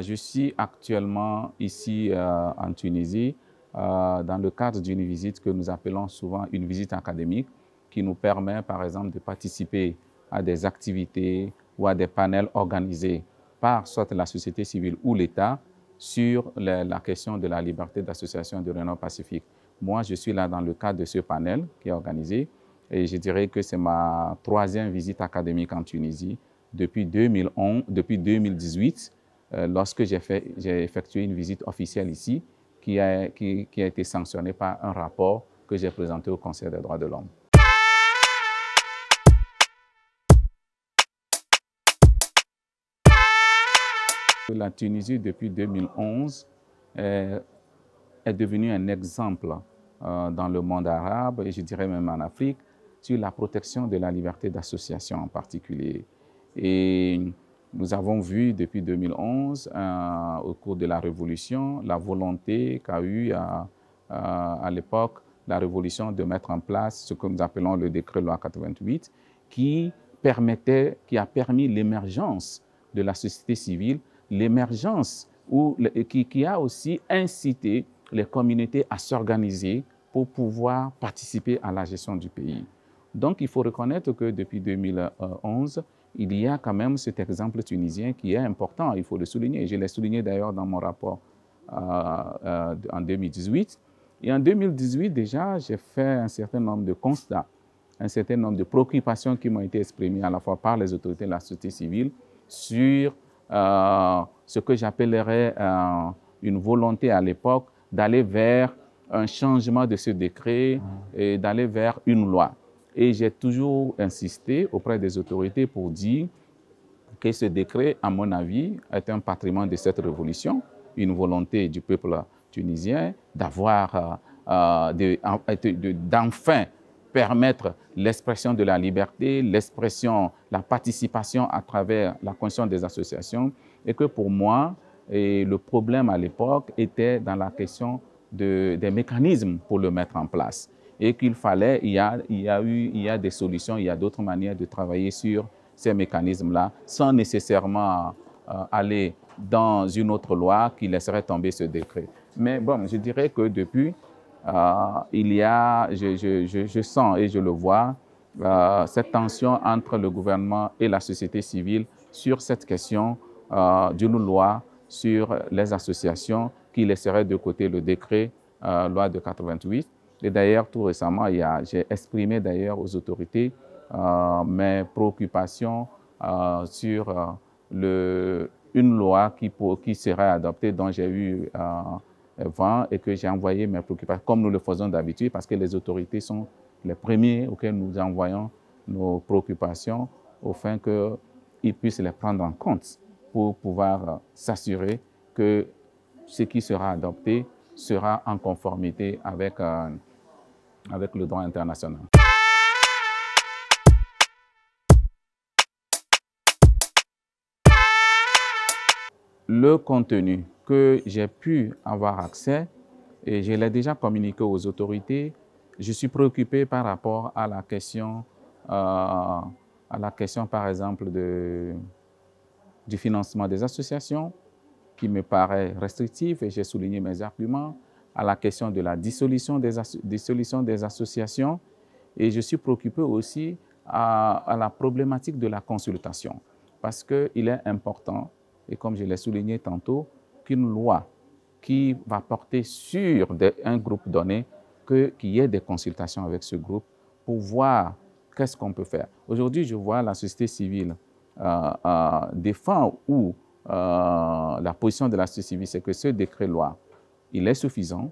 Je suis actuellement ici euh, en Tunisie euh, dans le cadre d'une visite que nous appelons souvent une visite académique qui nous permet par exemple de participer à des activités ou à des panels organisés par soit la société civile ou l'État sur la, question de la liberté d'association de Renault Pacifique. Moi, je suis là dans le cadre de ce panel qui est organisé et je dirais que c'est ma troisième visite académique en Tunisie depuis, 2011, depuis 2018 euh, lorsque j'ai effectué une visite officielle ici, qui a, été sanctionnée par un rapport que j'ai présenté au Conseil des droits de l'homme. La Tunisie, depuis 2011, euh, est, devenue un exemple euh, dans le monde arabe, et je dirais même en Afrique, sur la protection de la liberté d'association en particulier. Nous avons vu depuis 2011, euh, au cours de la Révolution, la volonté qu'a eu euh, euh, à, l'époque la Révolution de mettre en place ce que nous appelons le décret loi 88, qui permettait, qui a permis l'émergence de la société civile, l'émergence qui, a aussi incité les communautés à s'organiser pour pouvoir participer à la gestion du pays. Donc il faut reconnaître que depuis 2011, il y a quand même cet exemple tunisien qui est important, il faut le souligner. Je l'ai souligné d'ailleurs dans mon rapport euh, euh, en 2018. Et en 2018 déjà, j'ai fait un certain nombre de constats, un certain nombre de préoccupations qui m'ont été exprimées à la fois par les autorités de la société civile sur euh, ce que j'appellerais une volonté à l'époque d'aller vers un changement de ce décret et d'aller vers une loi. Et j'ai toujours insisté auprès des autorités pour dire que ce décret, à mon avis, est un patrimoine de cette révolution, une volonté du peuple tunisien d'avoir, euh, euh, d'enfin permettre l'expression de la liberté, l'expression, la participation à travers la conscience des associations, et que pour moi, le problème à l'époque était dans la question des mécanismes pour le mettre en place et qu'il fallait, il y, a, il eu, il y a des solutions, il y a d'autres manières de travailler sur ces mécanismes-là, sans nécessairement euh, aller dans une autre loi qui laisserait tomber ce décret. Mais bon, je dirais que depuis, euh, il y a, je, sens et je le vois, euh, cette tension entre le gouvernement et la société civile sur cette question d'une loi sur les associations qui laisserait de côté le décret loi de 88 et d'ailleurs, tout récemment, j'ai exprimé d'ailleurs aux autorités euh, mes préoccupations euh, sur euh, le, une loi qui, pour, qui serait adoptée, dont j'ai eu vent et que j'ai envoyé mes préoccupations, comme nous le faisons d'habitude, parce que les autorités sont les premiers auxquels nous envoyons nos préoccupations, afin qu'ils puissent les prendre en compte pour pouvoir s'assurer que ce qui sera adopté sera en conformité avec avec le droit international. Le contenu que j'ai pu avoir accès, et je l'ai déjà communiqué aux autorités, je suis préoccupé par rapport à la question, euh, à la question par exemple, de, du financement des associations, qui me paraît restrictive, et j'ai souligné mes arguments à la question de la dissolution des, des associations et je suis préoccupé aussi à, la problématique de la consultation parce qu'il est important, et comme je l'ai souligné tantôt, qu'une loi qui va porter sur un groupe donné, qu'il y ait des consultations avec ce groupe pour voir qu'est-ce qu'on peut faire. Aujourd'hui, je vois la société civile euh, euh défend ou euh, la position de la société civile, c'est que ce décret-loi il est suffisant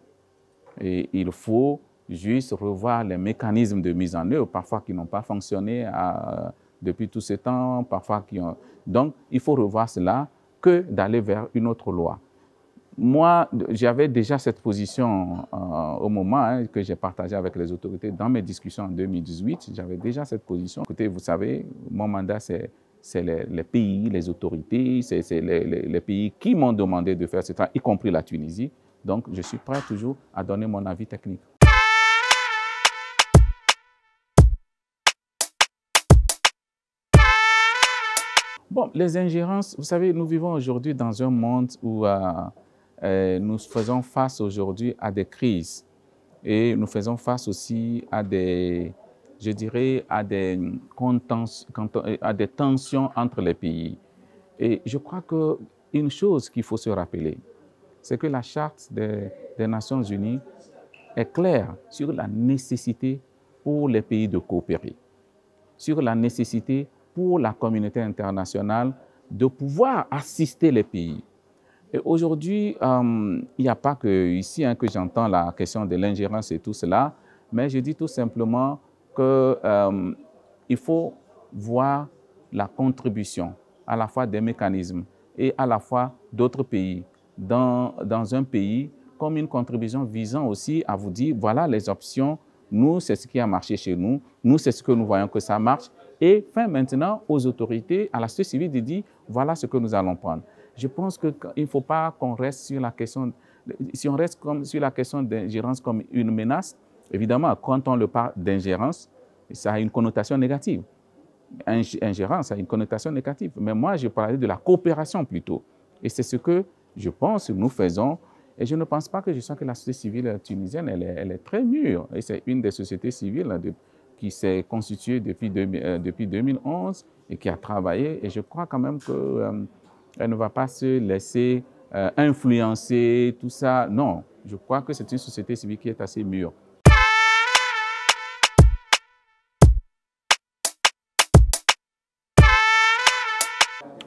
et il faut juste revoir les mécanismes de mise en œuvre, parfois qui n'ont pas fonctionné euh, depuis tout ce temps, parfois qui ont... Donc, il faut revoir cela que d'aller vers une autre loi. Moi, j'avais déjà cette position euh, au moment hein, que j'ai partagé avec les autorités dans mes discussions en 2018. J'avais déjà cette position. Écoutez, vous savez, mon mandat, c'est les, les, pays, les autorités, c'est les, les, les, pays qui m'ont demandé de faire ce travail, y compris la Tunisie. Donc, je suis prêt toujours à donner mon avis technique. Bon, les ingérences, vous savez, nous vivons aujourd'hui dans un monde où euh, euh, nous faisons face aujourd'hui à des crises et nous faisons face aussi à des, je dirais, à des, euh, à des tensions entre les pays. Et je crois qu'une chose qu'il faut se rappeler, c'est que la charte des, Nations Unies est claire sur la nécessité pour les pays de coopérer, sur la nécessité pour la communauté internationale de pouvoir assister les pays. Et aujourd'hui, euh, il n'y a pas que ici hein, que j'entends la question de l'ingérence et tout cela, mais je dis tout simplement qu'il euh, faut voir la contribution à la fois des mécanismes et à la fois d'autres pays dans, dans un pays comme une contribution visant aussi à vous dire, voilà les options, nous, c'est ce qui a marché chez nous, nous, c'est ce que nous voyons que ça marche, et fin maintenant aux autorités, à la société civile de dire, voilà ce que nous allons prendre. Je pense qu'il ne faut pas qu'on reste sur la question, si on reste comme, sur la question d'ingérence comme une menace, évidemment, quand on le parle d'ingérence, ça a une connotation négative. Ingérence a une connotation négative. Mais moi, je parlais de la coopération plutôt. Et c'est ce que je pense, que nous faisons. Et je ne pense pas que je sens que la société civile tunisienne, elle est, très mûre. Et c'est une des sociétés civiles hein, qui s'est constituée depuis, 2011 euh, et qui a travaillé. Et je crois quand même qu'elle euh, ne va pas se laisser euh, influencer, tout ça. Non, je crois que c'est une société civile qui est assez mûre.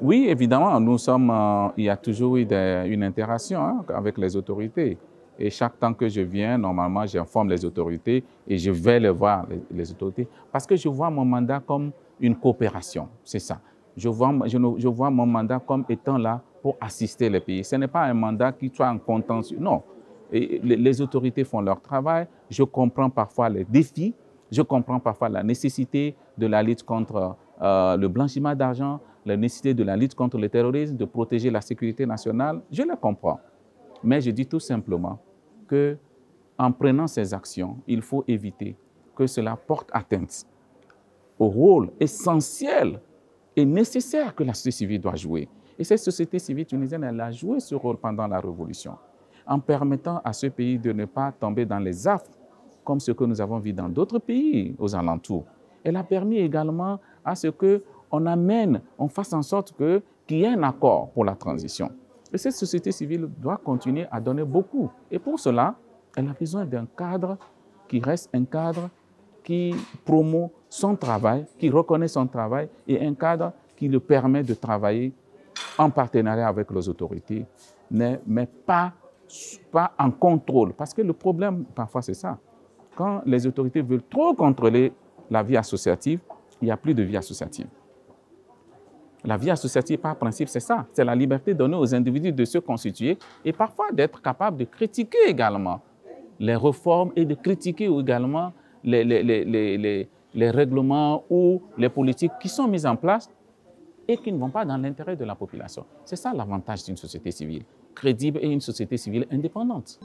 Oui, évidemment, nous sommes, euh, il y a toujours eu une interaction hein, avec les autorités. Et chaque temps que je viens, normalement, j'informe les autorités et je vais les voir, les, autorités, parce que je vois mon mandat comme une coopération, c'est ça. Je vois, je, vois mon mandat comme étant là pour assister les pays. Ce n'est pas un mandat qui soit en contention. non. Et les autorités font leur travail. Je comprends parfois les défis, je comprends parfois la nécessité de la lutte contre euh, le blanchiment d'argent, la nécessité de la lutte contre le terrorisme, de protéger la sécurité nationale, je la comprends. Mais je dis tout simplement que en prenant ces actions, il faut éviter que cela porte atteinte au rôle essentiel et nécessaire que la société civile doit jouer. Et cette société civile tunisienne, elle a joué ce rôle pendant la Révolution, en permettant à ce pays de ne pas tomber dans les affres, comme ce que nous avons vu dans d'autres pays aux alentours. Elle a permis également à ce que on amène, on fasse en sorte que qu'il y ait un accord pour la transition. Et cette société civile doit continuer à donner beaucoup. Et pour cela, elle a besoin d'un cadre qui reste un cadre qui promeut son travail, qui reconnaît son travail et un cadre qui le permet de travailler en partenariat avec les autorités, mais, pas, pas en contrôle. Parce que le problème, parfois, c'est ça. Quand les autorités veulent trop contrôler la vie associative, il n'y a plus de vie associative. La vie associative, par principe, c'est ça. C'est la liberté donnée aux individus de se constituer et parfois d'être capable de critiquer également les réformes et de critiquer également les, règlements ou les politiques qui sont mises en place et qui ne vont pas dans l'intérêt de la population. C'est ça l'avantage d'une société civile crédible et une société civile indépendante.